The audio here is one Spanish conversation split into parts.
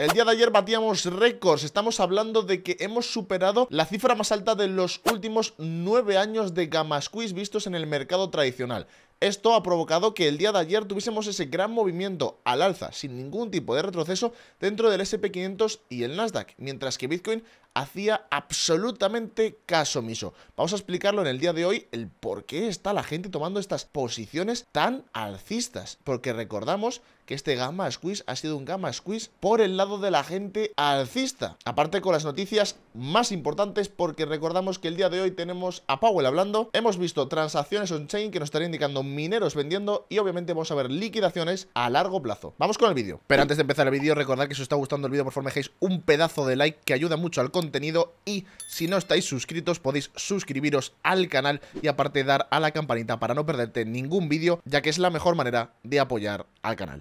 El día de ayer batíamos récords, estamos hablando de que hemos superado la cifra más alta de los últimos 9 años de Gamma vistos en el mercado tradicional. Esto ha provocado que el día de ayer tuviésemos ese gran movimiento al alza, sin ningún tipo de retroceso, dentro del SP500 y el Nasdaq, mientras que Bitcoin hacía absolutamente caso omiso. Vamos a explicarlo en el día de hoy, el por qué está la gente tomando estas posiciones tan alcistas, porque recordamos que este gamma squeeze ha sido un gamma squeeze por el lado de la gente alcista. Aparte con las noticias más importantes porque recordamos que el día de hoy tenemos a Powell hablando, hemos visto transacciones on-chain que nos están indicando mineros vendiendo y obviamente vamos a ver liquidaciones a largo plazo. Vamos con el vídeo. Pero antes de empezar el vídeo, recordad que si os está gustando el vídeo, por favor dejéis un pedazo de like que ayuda mucho al contenido y si no estáis suscritos podéis suscribiros al canal y aparte dar a la campanita para no perderte ningún vídeo, ya que es la mejor manera de apoyar al canal.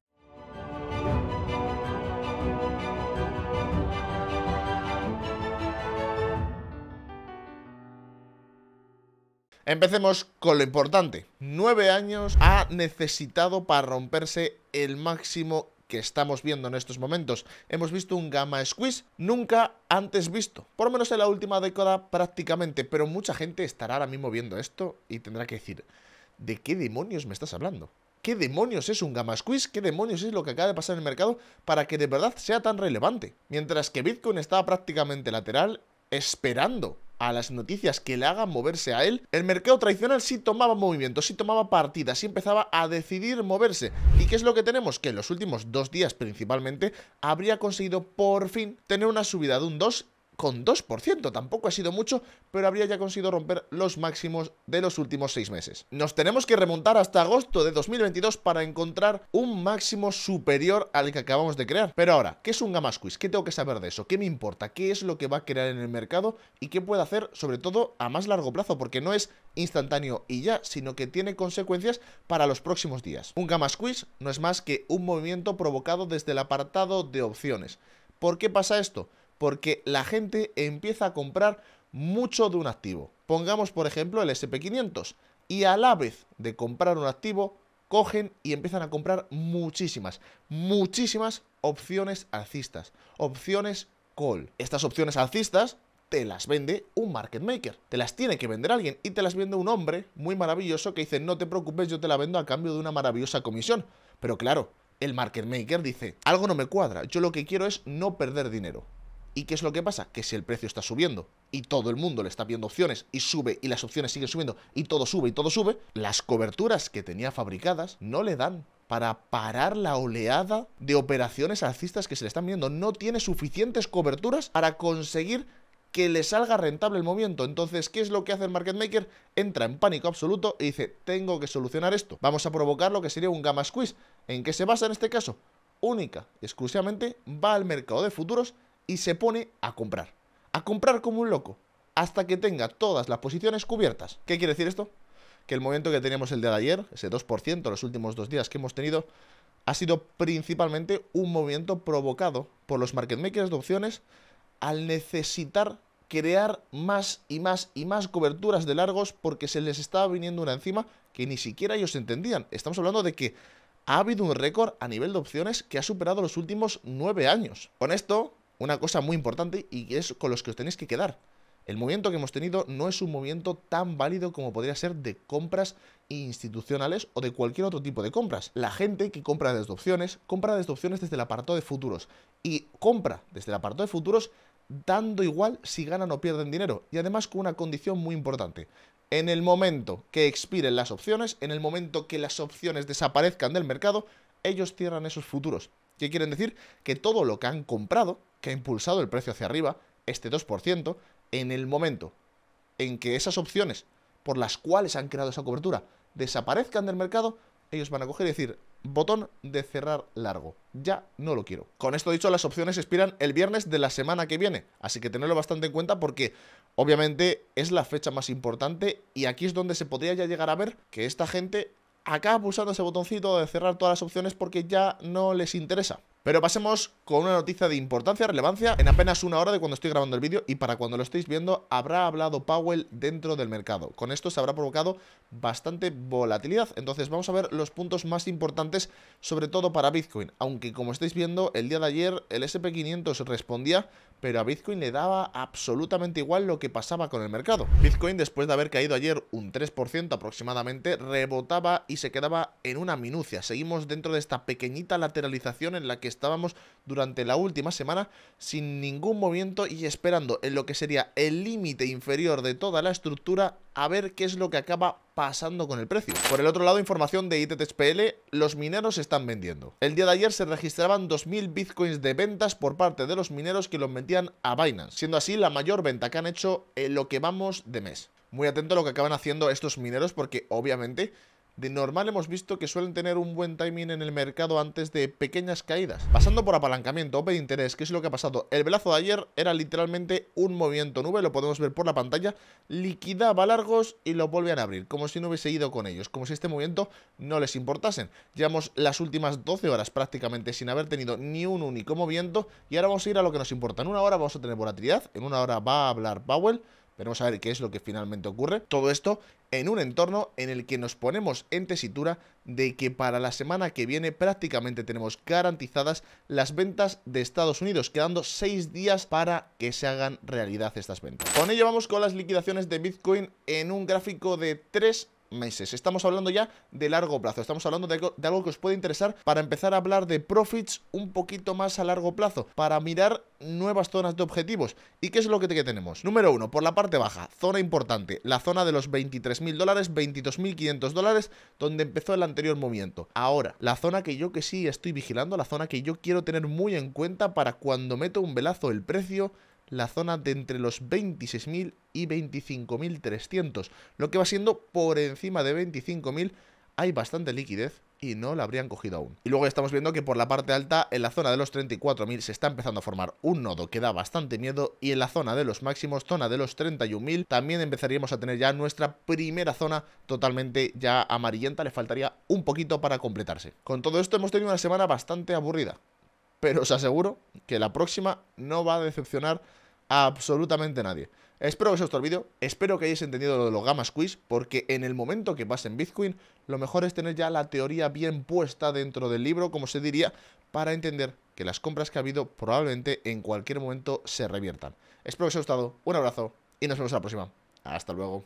Empecemos con lo importante. Nueve años ha necesitado para romperse el máximo que estamos viendo en estos momentos. Hemos visto un gamma squeeze nunca antes visto, por lo menos en la última década prácticamente, pero mucha gente estará ahora mismo viendo esto y tendrá que decir, ¿de qué demonios me estás hablando? ¿Qué demonios es un gamma squeeze? ¿Qué demonios es lo que acaba de pasar en el mercado para que de verdad sea tan relevante? Mientras que Bitcoin estaba prácticamente lateral esperando a las noticias que le hagan moverse a él, el mercado tradicional sí tomaba movimiento, sí tomaba partidas, sí empezaba a decidir moverse. ¿Y qué es lo que tenemos? Que en los últimos dos días principalmente habría conseguido por fin tener una subida de un 2 con 2%. Tampoco ha sido mucho, pero habría ya conseguido romper los máximos de los últimos seis meses. Nos tenemos que remontar hasta agosto de 2022 para encontrar un máximo superior al que acabamos de crear. Pero ahora, ¿qué es un gamma squeeze? ¿Qué tengo que saber de eso? ¿Qué me importa? ¿Qué es lo que va a crear en el mercado? ¿Y qué puede hacer, sobre todo, a más largo plazo? Porque no es instantáneo y ya, sino que tiene consecuencias para los próximos días. Un gamma squeeze no es más que un movimiento provocado desde el apartado de opciones. ¿Por qué pasa esto? porque la gente empieza a comprar mucho de un activo. Pongamos por ejemplo el SP500 y a la vez de comprar un activo cogen y empiezan a comprar muchísimas, muchísimas opciones alcistas, opciones call. Estas opciones alcistas te las vende un market maker. Te las tiene que vender alguien y te las vende un hombre muy maravilloso que dice, no te preocupes, yo te la vendo a cambio de una maravillosa comisión. Pero claro, el market maker dice, algo no me cuadra, yo lo que quiero es no perder dinero. ¿Y qué es lo que pasa? Que si el precio está subiendo y todo el mundo le está viendo opciones y sube y las opciones siguen subiendo y todo sube y todo sube, las coberturas que tenía fabricadas no le dan para parar la oleada de operaciones alcistas que se le están viendo. No tiene suficientes coberturas para conseguir que le salga rentable el movimiento. Entonces, ¿qué es lo que hace el market maker? Entra en pánico absoluto y dice, tengo que solucionar esto. Vamos a provocar lo que sería un gamma squeeze. ¿En qué se basa en este caso? Única, exclusivamente va al mercado de futuros y se pone a comprar. A comprar como un loco. Hasta que tenga todas las posiciones cubiertas. ¿Qué quiere decir esto? Que el movimiento que teníamos el de ayer, ese 2%, los últimos dos días que hemos tenido, ha sido principalmente un movimiento provocado por los market makers de opciones al necesitar crear más y más y más coberturas de largos porque se les estaba viniendo una encima que ni siquiera ellos entendían. Estamos hablando de que ha habido un récord a nivel de opciones que ha superado los últimos nueve años. Con esto una cosa muy importante y que es con los que os tenéis que quedar. El movimiento que hemos tenido no es un movimiento tan válido como podría ser de compras institucionales o de cualquier otro tipo de compras. La gente que compra desde opciones, compra desde opciones desde el apartado de futuros y compra desde el apartado de futuros dando igual si ganan o pierden dinero y además con una condición muy importante. En el momento que expiren las opciones, en el momento que las opciones desaparezcan del mercado, ellos cierran esos futuros. ¿Qué quieren decir? Que todo lo que han comprado que ha impulsado el precio hacia arriba, este 2%, en el momento en que esas opciones por las cuales han creado esa cobertura desaparezcan del mercado, ellos van a coger y decir, botón de cerrar largo, ya no lo quiero. Con esto dicho, las opciones expiran el viernes de la semana que viene, así que tenerlo bastante en cuenta porque obviamente es la fecha más importante y aquí es donde se podría ya llegar a ver que esta gente acaba pulsando ese botoncito de cerrar todas las opciones porque ya no les interesa. Pero pasemos con una noticia de importancia, relevancia. En apenas una hora de cuando estoy grabando el vídeo y para cuando lo estéis viendo, habrá hablado Powell dentro del mercado. Con esto se habrá provocado bastante volatilidad. Entonces vamos a ver los puntos más importantes, sobre todo para Bitcoin. Aunque como estáis viendo, el día de ayer el SP500 respondía pero a Bitcoin le daba absolutamente igual lo que pasaba con el mercado. Bitcoin, después de haber caído ayer un 3% aproximadamente, rebotaba y se quedaba en una minucia. Seguimos dentro de esta pequeñita lateralización en la que estábamos durante la última semana sin ningún movimiento y esperando en lo que sería el límite inferior de toda la estructura a ver qué es lo que acaba pasando con el precio. Por el otro lado, información de ITTXPL, los mineros están vendiendo. El día de ayer se registraban 2.000 bitcoins de ventas por parte de los mineros que los metían a Binance, siendo así la mayor venta que han hecho en lo que vamos de mes muy atento a lo que acaban haciendo estos mineros porque obviamente de normal hemos visto que suelen tener un buen timing en el mercado antes de pequeñas caídas. Pasando por apalancamiento, de interés, ¿qué es lo que ha pasado. El velazo de ayer era literalmente un movimiento nube, lo podemos ver por la pantalla, liquidaba largos y lo volvían a abrir, como si no hubiese ido con ellos, como si este movimiento no les importasen. Llevamos las últimas 12 horas prácticamente sin haber tenido ni un único movimiento y ahora vamos a ir a lo que nos importa. En una hora vamos a tener volatilidad, en una hora va a hablar Powell, Veremos a ver qué es lo que finalmente ocurre. Todo esto en un entorno en el que nos ponemos en tesitura de que para la semana que viene prácticamente tenemos garantizadas las ventas de Estados Unidos, quedando seis días para que se hagan realidad estas ventas. Con ello vamos con las liquidaciones de Bitcoin en un gráfico de 3 meses. Estamos hablando ya de largo plazo, estamos hablando de, algo que os puede interesar para empezar a hablar de profits un poquito más a largo plazo, para mirar nuevas zonas de objetivos. ¿Y qué es lo que, que tenemos? Número uno, por la parte baja, zona importante, la zona de los 23.000 dólares, 22.500 dólares, donde empezó el anterior movimiento. Ahora, la zona que yo que sí estoy vigilando, la zona que yo quiero tener muy en cuenta para cuando meto un velazo el precio la zona de entre los 26.000 y 25.300. Lo que va siendo por encima de 25.000 hay bastante liquidez y no la habrían cogido aún. Y luego estamos viendo que por la parte alta, en la zona de los 34.000 se está empezando a formar un nodo que da bastante miedo y en la zona de los máximos, zona de los 31.000, también empezaríamos a tener ya nuestra primera zona totalmente ya amarillenta, le faltaría un poquito para completarse. Con todo esto hemos tenido una semana bastante aburrida, pero os aseguro que la próxima no va a decepcionar absolutamente nadie. Espero que os haya gustado el vídeo, espero que hayáis entendido lo de los gamma quiz, porque en el momento que pasen Bitcoin, lo mejor es tener ya la teoría bien puesta dentro del libro, como se diría, para entender que las compras que ha habido probablemente en cualquier momento se reviertan. Espero que os haya gustado, un abrazo y nos vemos en la próxima. Hasta luego.